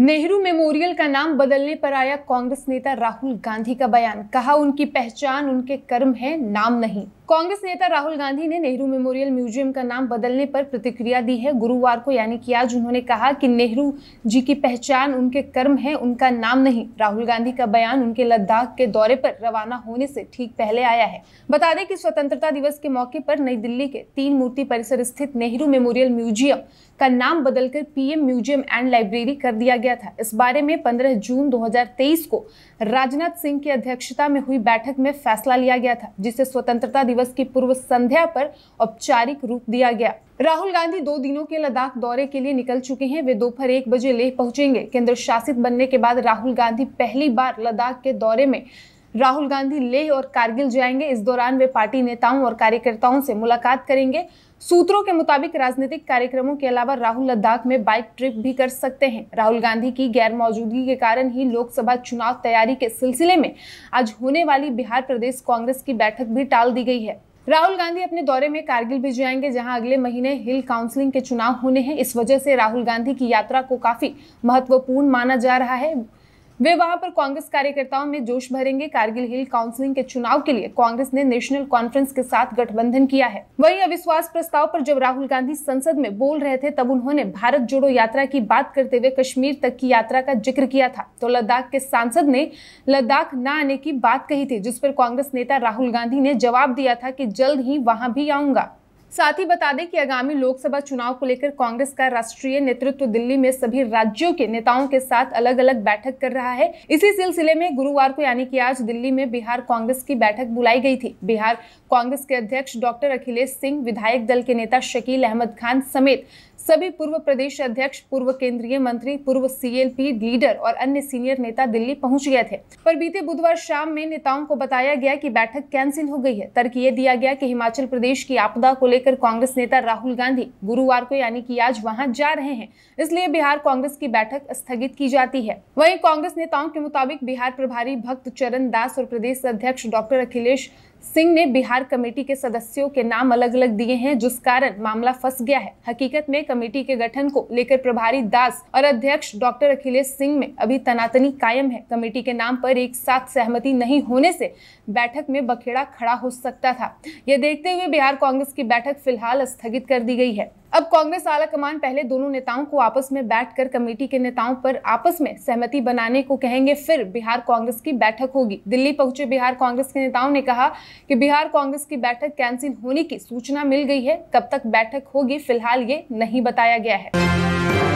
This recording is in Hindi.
नेहरू मेमोरियल का नाम बदलने पर आया कांग्रेस नेता राहुल गांधी का बयान कहा उनकी पहचान उनके कर्म है नाम नहीं कांग्रेस नेता राहुल गांधी ने नेहरू मेमोरियल म्यूजियम का नाम बदलने पर प्रतिक्रिया दी है गुरुवार को यानी कि आज उन्होंने कहा कि नेहरू जी की पहचान उनके कर्म है उनका नाम नहीं राहुल गांधी का बयान उनके लद्दाख के दौरे पर रवाना होने से ठीक पहले आया है बता दें कि स्वतंत्रता दिवस के मौके पर नई दिल्ली के तीन मूर्ति परिसर स्थित नेहरू मेमोरियल म्यूजियम का नाम बदलकर पीएम म्यूजियम एंड लाइब्रेरी कर दिया गया था इस बारे में 15 जून 2023 को राजनाथ सिंह की अध्यक्षता में हुई बैठक में फैसला लिया गया था जिसे स्वतंत्रता दिवस की पूर्व संध्या पर औपचारिक रूप दिया गया राहुल गांधी दो दिनों के लद्दाख दौरे के लिए निकल चुके हैं वे दोपहर एक बजे लेह पहुंचेंगे केंद्र शासित बनने के बाद राहुल गांधी पहली बार लद्दाख के दौरे में राहुल गांधी लेह और कारगिल जाएंगे इस दौरान वे पार्टी नेताओं और कार्यकर्ताओं से मुलाकात करेंगे सूत्रों के मुताबिक राजनीतिक कार्यक्रमों के अलावा राहुल लद्दाख में बाइक ट्रिप भी कर सकते हैं राहुल गांधी की गैर मौजूदगी के कारण ही लोकसभा चुनाव तैयारी के सिलसिले में आज होने वाली बिहार प्रदेश कांग्रेस की बैठक भी टाल दी गई है राहुल गांधी अपने दौरे में कारगिल भी जाएंगे जहां अगले महीने हिल काउंसलिंग के चुनाव होने हैं इस वजह से राहुल गांधी की यात्रा को काफी महत्वपूर्ण माना जा रहा है वे वहां पर कांग्रेस कार्यकर्ताओं में जोश भरेंगे कारगिल हिल काउंसिलिंग के चुनाव के लिए कांग्रेस ने नेशनल कॉन्फ्रेंस के साथ गठबंधन किया है वहीं अविश्वास प्रस्ताव पर जब राहुल गांधी संसद में बोल रहे थे तब उन्होंने भारत जोड़ो यात्रा की बात करते हुए कश्मीर तक की यात्रा का जिक्र किया था तो लद्दाख के सांसद ने लद्दाख न आने की बात कही थी जिस पर कांग्रेस नेता राहुल गांधी ने जवाब दिया था की जल्द ही वहाँ भी आऊंगा साथ ही बता दें कि आगामी लोकसभा चुनाव को लेकर कांग्रेस का राष्ट्रीय नेतृत्व दिल्ली में सभी राज्यों के नेताओं के साथ अलग अलग बैठक कर रहा है इसी सिलसिले में गुरुवार को यानी कि आज दिल्ली में बिहार कांग्रेस की बैठक बुलाई गई थी बिहार कांग्रेस के अध्यक्ष डॉक्टर अखिलेश सिंह विधायक दल के नेता शकील अहमद खान समेत सभी पूर्व प्रदेश अध्यक्ष पूर्व केंद्रीय मंत्री पूर्व सीएलपी लीडर और अन्य सीनियर नेता दिल्ली पहुंच गए थे पर बीते बुधवार शाम में नेताओं को बताया गया कि बैठक कैंसिल हो गई है तर्क ये दिया गया कि हिमाचल प्रदेश की आपदा को लेकर लेकर कांग्रेस नेता राहुल गांधी गुरुवार को यानी कि आज वहां जा रहे हैं इसलिए बिहार कांग्रेस की बैठक स्थगित की जाती है वहीं कांग्रेस नेताओं के मुताबिक बिहार प्रभारी भक्त चरण दास और प्रदेश अध्यक्ष डॉक्टर अखिलेश सिंह ने बिहार कमेटी के सदस्यों के नाम अलग अलग दिए हैं जिस कारण मामला फंस गया है हकीकत में कमेटी के गठन को लेकर प्रभारी दास और अध्यक्ष डॉक्टर अखिलेश सिंह में अभी तनातनी कायम है कमेटी के नाम पर एक साथ सहमति नहीं होने से बैठक में बखेड़ा खड़ा हो सकता था यह देखते हुए बिहार कांग्रेस की बैठक फिलहाल स्थगित कर दी गई है अब कांग्रेस आला कमान पहले दोनों नेताओं को आपस में बैठकर कमेटी के नेताओं पर आपस में सहमति बनाने को कहेंगे फिर बिहार कांग्रेस की बैठक होगी दिल्ली पहुंचे बिहार कांग्रेस के नेताओं ने कहा कि बिहार कांग्रेस की बैठक कैंसिल होने की सूचना मिल गई है कब तक बैठक होगी फिलहाल ये नहीं बताया गया है